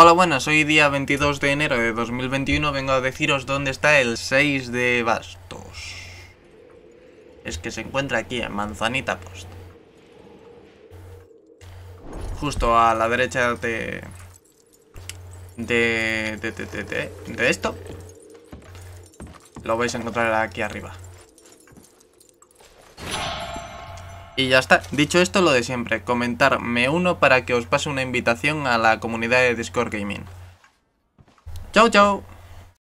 Hola buenas, hoy día 22 de enero de 2021 vengo a deciros dónde está el 6 de bastos. Es que se encuentra aquí en Manzanita Post. Justo a la derecha de... De, de, de, de, de esto. Lo vais a encontrar aquí arriba. Y ya está. Dicho esto, lo de siempre, comentar me uno para que os pase una invitación a la comunidad de Discord Gaming. ¡Chao, chao!